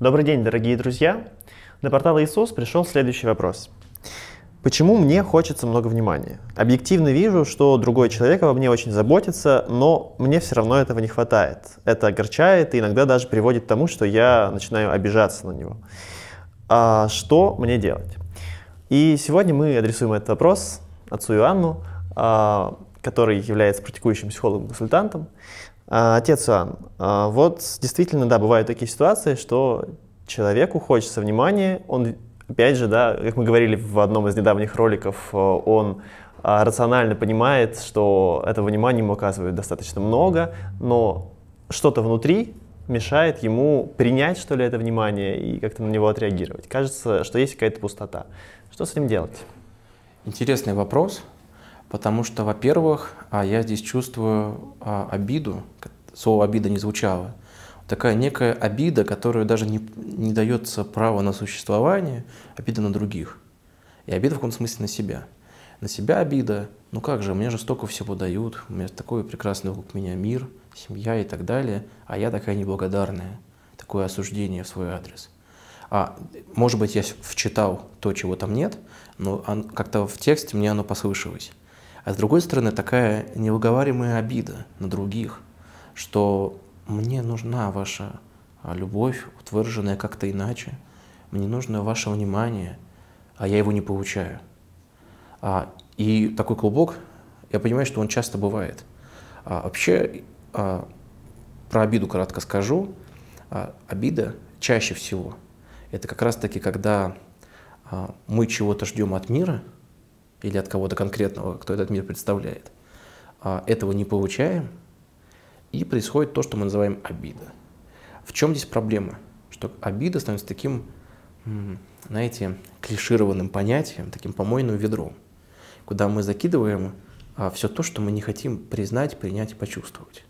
Добрый день, дорогие друзья! На портал Иисус пришел следующий вопрос. Почему мне хочется много внимания? Объективно вижу, что другой человек обо мне очень заботится, но мне все равно этого не хватает. Это огорчает и иногда даже приводит к тому, что я начинаю обижаться на него. А что мне делать? И сегодня мы адресуем этот вопрос отцу Иоанну, а, который является практикующим психологом-консультантом. А, отец Иоанн, а, вот действительно, да, бывают такие ситуации, что человеку хочется внимания, он, опять же, да, как мы говорили в одном из недавних роликов, э, он а, рационально понимает, что этого внимания ему оказывают достаточно много, но что-то внутри мешает ему принять, что ли, это внимание и как-то на него отреагировать. Кажется, что есть какая-то пустота. Что с этим делать? Интересный вопрос. Потому что, во-первых, а, я здесь чувствую а, обиду, слово обида не звучало, такая некая обида, которая даже не, не дается право на существование, обида на других. И обида в каком смысле на себя. На себя обида, ну как же, мне же столько всего дают, у меня такой прекрасный вокруг меня мир, семья и так далее, а я такая неблагодарная, такое осуждение в свой адрес. А, может быть, я вчитал то, чего там нет, но как-то в тексте мне оно послышалось. А с другой стороны, такая невыговариваемая обида на других, что мне нужна ваша а, любовь, утверженная как-то иначе, мне нужно ваше внимание, а я его не получаю. А, и такой клубок, я понимаю, что он часто бывает. А, вообще, а, про обиду кратко скажу. А, обида чаще всего – это как раз-таки, когда а, мы чего-то ждем от мира – или от кого-то конкретного, кто этот мир представляет. А, этого не получаем, и происходит то, что мы называем обида. В чем здесь проблема? Что обида становится таким, знаете, клишированным понятием, таким помойным ведром, куда мы закидываем а, все то, что мы не хотим признать, принять и почувствовать.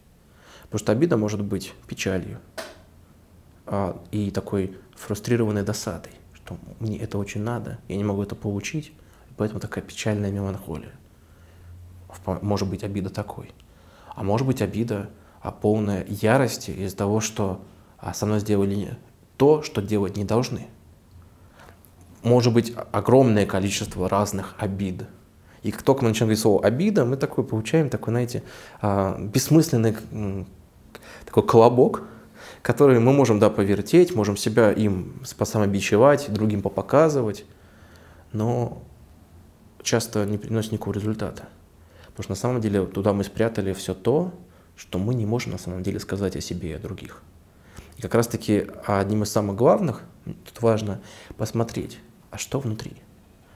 Потому что обида может быть печалью а, и такой фрустрированной досадой, что мне это очень надо, я не могу это получить, Поэтому такая печальная меланхолия. Может быть, обида такой. А может быть, обида а полная ярости из-за того, что а, со мной сделали то, что делать не должны. Может быть, огромное количество разных обид. И как только мы начинаем говорить слово «обида», мы такой получаем такой, знаете, а, бессмысленный такой колобок, который мы можем, да, повертеть, можем себя им самобичевать, другим попоказывать, но часто не приносит никакого результата. Потому что на самом деле туда мы спрятали все то, что мы не можем на самом деле сказать о себе и о других. И как раз-таки одним из самых главных, тут важно посмотреть, а что внутри,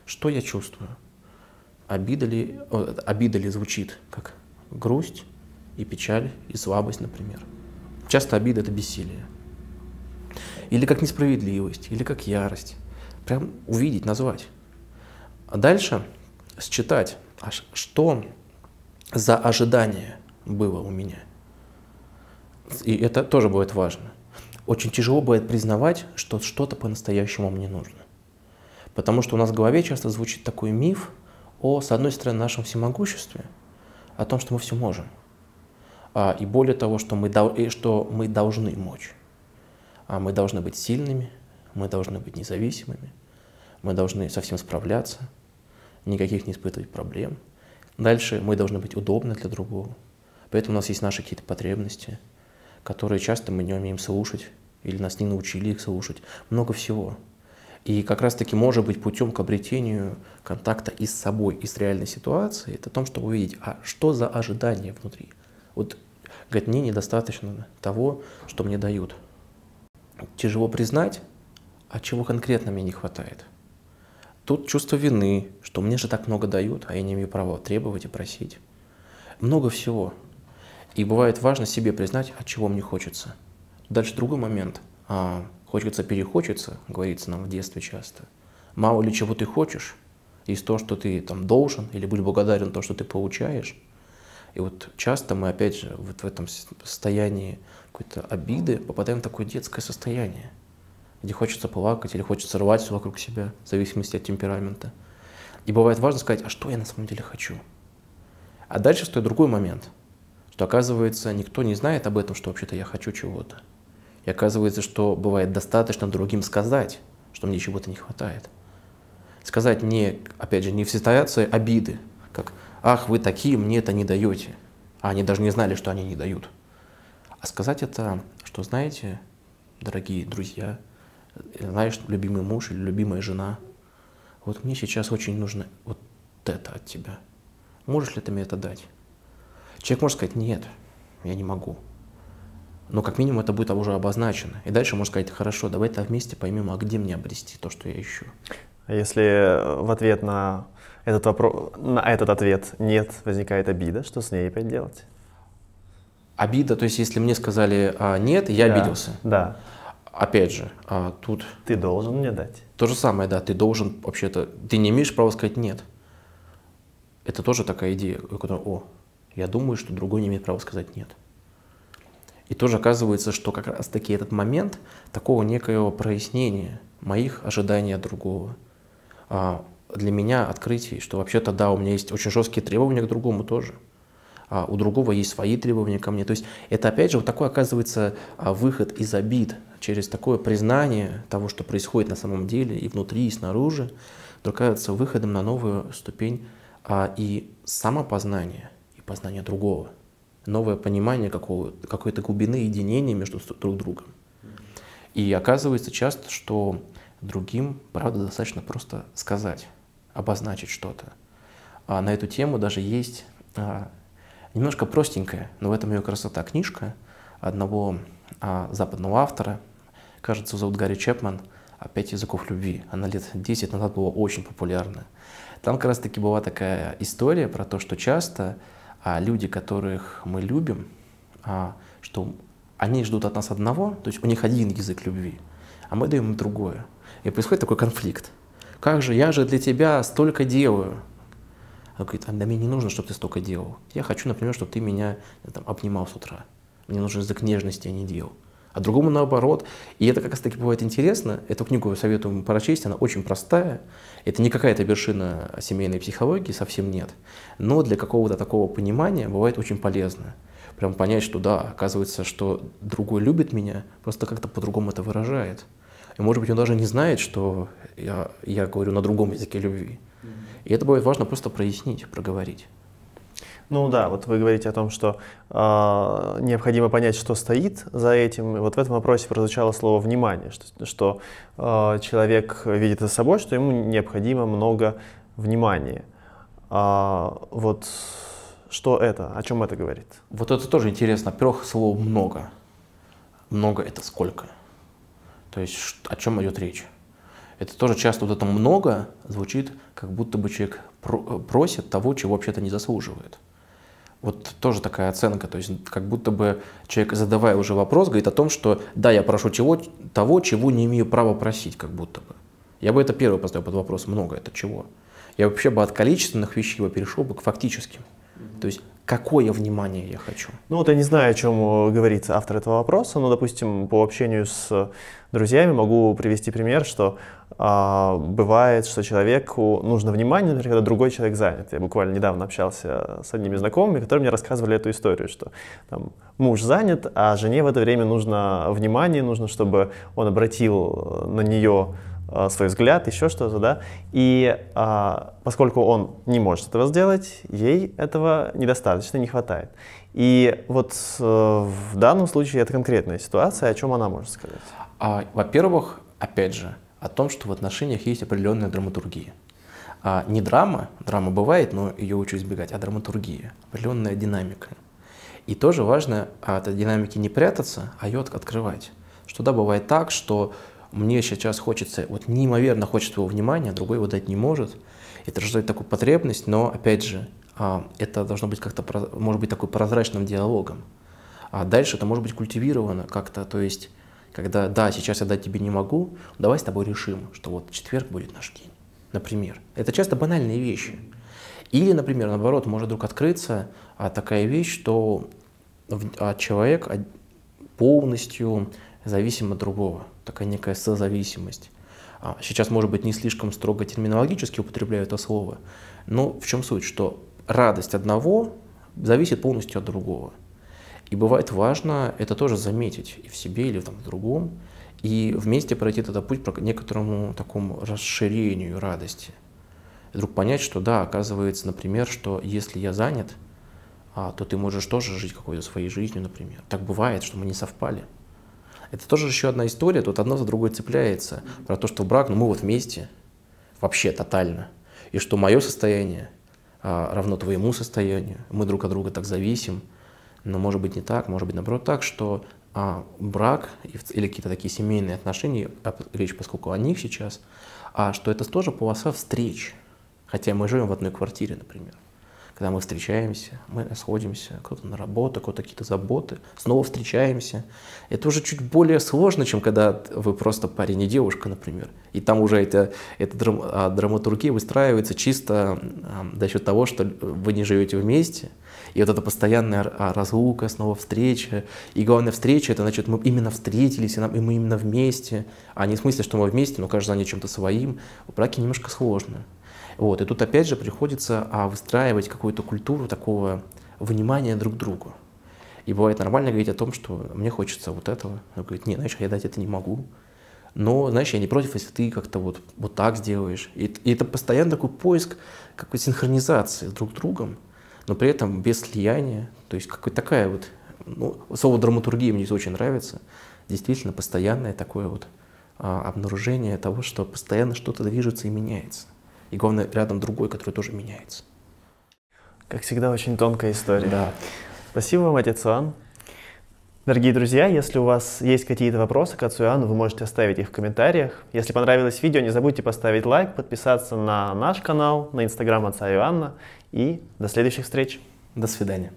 что я чувствую. Обида ли, обида ли звучит как грусть и печаль и слабость, например. Часто обида – это бессилие. Или как несправедливость, или как ярость. Прям увидеть, назвать. А дальше считать, а что за ожидание было у меня. И это тоже будет важно. Очень тяжело будет признавать, что что-то по-настоящему мне нужно. Потому что у нас в голове часто звучит такой миф о, с одной стороны, нашем всемогуществе, о том, что мы все можем. А, и более того, что мы, что мы должны мочь. А мы должны быть сильными, мы должны быть независимыми, мы должны совсем справляться – никаких не испытывать проблем. Дальше мы должны быть удобны для другого. Поэтому у нас есть наши какие-то потребности, которые часто мы не умеем слушать, или нас не научили их слушать. Много всего. И как раз-таки может быть путем к обретению контакта и с собой, и с реальной ситуацией, это о том, чтобы увидеть, а что за ожидание внутри. Вот, говорит, мне недостаточно того, что мне дают. Тяжело признать, а чего конкретно мне не хватает – Тут чувство вины, что мне же так много дают, а я не имею права требовать и просить. Много всего. И бывает важно себе признать, от чего мне хочется. Дальше другой момент. А, хочется, перехочется, говорится нам в детстве часто. Мало ли чего ты хочешь, из того, что ты там должен, или будь благодарен то, что ты получаешь. И вот часто мы опять же вот в этом состоянии какой-то обиды попадаем в такое детское состояние – где хочется плакать или хочется рвать все вокруг себя, в зависимости от темперамента. И бывает важно сказать, а что я на самом деле хочу? А дальше стоит другой момент, что оказывается, никто не знает об этом, что вообще-то я хочу чего-то. И оказывается, что бывает достаточно другим сказать, что мне чего-то не хватает. Сказать не, опять же, не в ситуации обиды, как «ах, вы такие, мне это не даете», а они даже не знали, что они не дают. А сказать это, что знаете, дорогие друзья, знаешь, любимый муж или любимая жена, вот мне сейчас очень нужно вот это от тебя. Можешь ли ты мне это дать? Человек может сказать, нет, я не могу. Но как минимум это будет уже обозначено. И дальше можно сказать, хорошо, давай это вместе поймем, а где мне обрести то, что я ищу. А если э, в ответ на этот, вопрос, на этот ответ нет, возникает обида, что с ней опять делать? Обида, то есть если мне сказали а, нет, я да, обиделся. Да. Опять же, а, тут... Ты должен мне дать. То же самое, да, ты должен вообще-то... Ты не имеешь права сказать «нет». Это тоже такая идея, которая, о, я думаю, что другой не имеет права сказать «нет». И тоже оказывается, что как раз-таки этот момент такого некоего прояснения моих ожиданий от другого, а, для меня открытие, что вообще-то, да, у меня есть очень жесткие требования к другому тоже – а у другого есть свои требования ко мне. То есть это опять же вот такой оказывается а, выход из обид через такое признание того, что происходит на самом деле и внутри, и снаружи, вдруг кажется выходом на новую ступень а, и самопознание, и познание другого, новое понимание какой-то глубины единения между друг другом. И оказывается часто, что другим, правда, достаточно просто сказать, обозначить что-то. А на эту тему даже есть а, Немножко простенькая, но в этом ее красота книжка одного а, западного автора, кажется, зовут Гарри Чепман, «Опять языков любви». Она лет 10 назад была очень популярна. Там как раз-таки была такая история про то, что часто а, люди, которых мы любим, а, что они ждут от нас одного, то есть у них один язык любви, а мы даем им другое. И происходит такой конфликт. Как же, я же для тебя столько делаю, она говорит, а мне не нужно, чтобы ты столько делал. Я хочу, например, чтобы ты меня э, там, обнимал с утра. Мне нужен язык нежности, а не дел. А другому наоборот. И это как раз таки бывает интересно. Эту книгу я советую прочесть, она очень простая. Это не какая-то вершина семейной психологии, совсем нет. Но для какого-то такого понимания бывает очень полезно. Прям понять, что да, оказывается, что другой любит меня, просто как-то по-другому это выражает. И может быть он даже не знает, что я, я говорю на другом языке любви. И это будет важно просто прояснить, проговорить. Ну да, вот вы говорите о том, что э, необходимо понять, что стоит за этим. И вот в этом вопросе прозвучало слово внимание, что, что э, человек видит за собой, что ему необходимо много внимания. А, вот что это, о чем это говорит? Вот это тоже интересно. Во-первых, слово много. Много это сколько? То есть о чем идет речь? это тоже часто вот это много звучит, как будто бы человек э, просит того, чего вообще-то не заслуживает. Вот тоже такая оценка, то есть как будто бы человек, задавая уже вопрос, говорит о том, что да, я прошу чего, того, чего не имею права просить, как будто бы. Я бы это первое поставил под вопрос, много это чего. Я вообще бы от количественных вещей бы перешел бы к фактическим. То есть какое внимание я хочу. Ну вот я не знаю, о чем э, говорит автор этого вопроса, но, допустим, по общению с друзьями могу привести пример, что а, бывает, что человеку нужно внимание, например, когда другой человек занят. Я буквально недавно общался с одними знакомыми, которые мне рассказывали эту историю, что там, муж занят, а жене в это время нужно внимание, нужно, чтобы он обратил э, на нее Э, свой взгляд, еще что-то, да. И а, поскольку он не может этого сделать, ей этого недостаточно, не хватает. И вот а, в данном случае это конкретная ситуация, о чем она может сказать? А, во-первых, опять же, о том, что в отношениях есть определенная драматургия. А, не драма, драма бывает, но ее лучше избегать, а драматургия, определенная динамика. И тоже важно от этой динамики не прятаться, а ее открывать. Что да, бывает так, что мне сейчас хочется, вот неимоверно хочет его внимания, а другой его дать не может. Это рождает такую потребность, но, опять же, а, это должно быть как-то, может быть, такой прозрачным диалогом. А дальше это может быть культивировано как-то, то есть, когда, да, сейчас я дать тебе не могу, давай с тобой решим, что вот четверг будет наш день, например. Это часто банальные вещи. Или, например, наоборот, может вдруг открыться а такая вещь, что а, человек полностью зависим от другого такая некая созависимость. А, сейчас, может быть, не слишком строго терминологически употребляю это слово, но в чем суть, что радость одного зависит полностью от другого. И бывает важно это тоже заметить и в себе, или там, в другом, и вместе пройти этот путь к некоторому такому расширению радости. И вдруг понять, что да, оказывается, например, что если я занят, а, то ты можешь тоже жить какой-то своей жизнью, например. Так бывает, что мы не совпали. Это тоже еще одна история, тут одно за другое цепляется. Про то, что брак, ну мы вот вместе, вообще тотально. И что мое состояние а, равно твоему состоянию. Мы друг от друга так зависим. Но может быть не так, может быть наоборот так, что а, брак или какие-то такие семейные отношения, речь поскольку о них сейчас, а что это тоже полоса встреч. Хотя мы живем в одной квартире, например когда мы встречаемся, мы расходимся, кто-то на работу, кто-то какие-то заботы, снова встречаемся. Это уже чуть более сложно, чем когда вы просто парень и девушка, например. И там уже эта, эта драм, а, драматургия выстраивается чисто э, за счет того, что вы не живете вместе. И вот эта постоянная а, разлука, снова встреча. И главная встреча, это значит, мы именно встретились, и, нам, и мы именно вместе. А не в смысле, что мы вместе, но каждый занят чем-то своим. В браке немножко сложно. Вот. И тут опять же приходится а, выстраивать какую-то культуру такого внимания друг к другу. И бывает нормально говорить о том, что мне хочется вот этого. Он говорит, нет, знаешь, я дать это не могу. Но, знаешь, я не против, если ты как-то вот, вот так сделаешь. И, и это постоянно такой поиск какой синхронизации друг с другом, но при этом без слияния. То есть какая такая вот, ну, слово драматургия мне здесь очень нравится. Действительно, постоянное такое вот а, обнаружение того, что постоянно что-то движется и меняется и главное, рядом другой, который тоже меняется. Как всегда, очень тонкая история. Да. Спасибо вам, отец Иоанн. Дорогие друзья, если у вас есть какие-то вопросы к отцу Иоанну, вы можете оставить их в комментариях. Если понравилось видео, не забудьте поставить лайк, подписаться на наш канал, на инстаграм отца Иоанна. И до следующих встреч. До свидания.